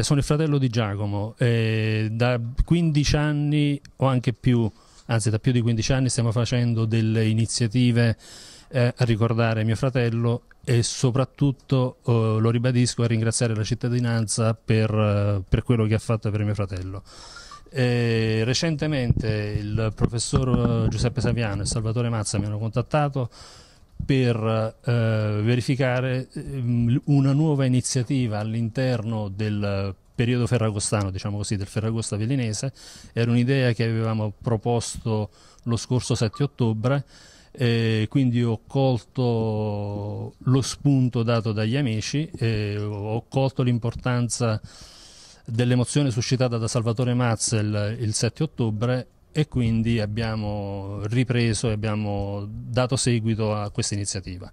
Eh, sono il fratello di Giacomo, eh, da 15 anni o anche più, anzi da più di 15 anni stiamo facendo delle iniziative eh, a ricordare mio fratello e soprattutto, eh, lo ribadisco, a ringraziare la cittadinanza per, eh, per quello che ha fatto per mio fratello. Eh, recentemente il professor eh, Giuseppe Saviano e Salvatore Mazza mi hanno contattato per eh, verificare ehm, una nuova iniziativa all'interno del periodo ferragostano, diciamo così, del Ferragosta Velinese. Era un'idea che avevamo proposto lo scorso 7 ottobre, eh, quindi ho colto lo spunto dato dagli amici, ho colto l'importanza dell'emozione suscitata da Salvatore Mazzel il 7 ottobre e quindi abbiamo ripreso e abbiamo dato seguito a questa iniziativa.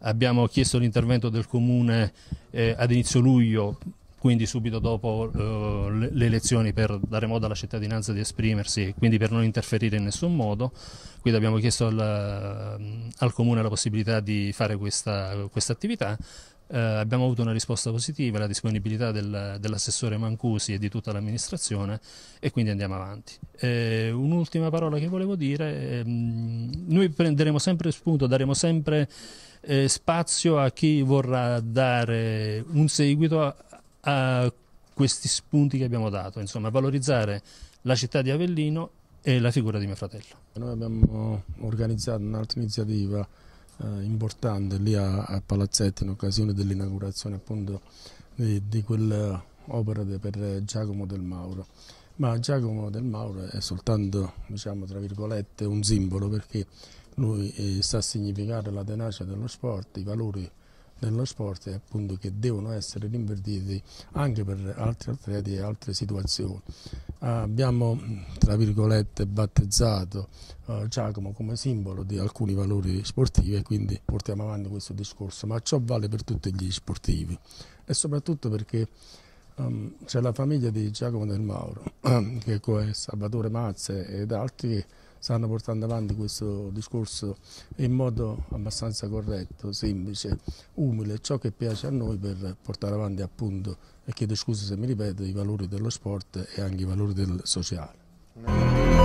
Abbiamo chiesto l'intervento del Comune eh, ad inizio luglio, quindi subito dopo eh, le elezioni per dare modo alla cittadinanza di esprimersi e quindi per non interferire in nessun modo. Quindi abbiamo chiesto al, al Comune la possibilità di fare questa, questa attività, eh, abbiamo avuto una risposta positiva, la disponibilità del, dell'assessore Mancusi e di tutta l'amministrazione e quindi andiamo avanti. Eh, un'ultima parola che volevo dire, ehm, noi prenderemo sempre spunto, daremo sempre eh, spazio a chi vorrà dare un seguito a, a questi spunti che abbiamo dato, insomma valorizzare la città di Avellino e la figura di mio fratello. Noi abbiamo organizzato un'altra iniziativa eh, importante lì a, a, Palazzetto in occasione dell'inaugurazione appunto di, di quell'opera per Giacomo del Mauro. Ma Giacomo del Mauro è soltanto, diciamo, tra virgolette, un simbolo perché lui eh, a significare la tenacia dello sport, i valori nello sport e appunto che devono essere rinverditi anche per altri atleti e altre situazioni. Abbiamo, tra virgolette, battezzato eh, Giacomo come simbolo di alcuni valori sportivi e quindi portiamo avanti questo discorso, ma ciò vale per tutti gli sportivi e soprattutto perché um, c'è la famiglia di Giacomo Del Mauro, che è Salvatore Mazze ed altri che stanno portando avanti questo discorso in modo abbastanza corretto, semplice, umile, ciò che piace a noi per portare avanti appunto, e chiedo scusa se mi ripeto, i valori dello sport e anche i valori del sociale.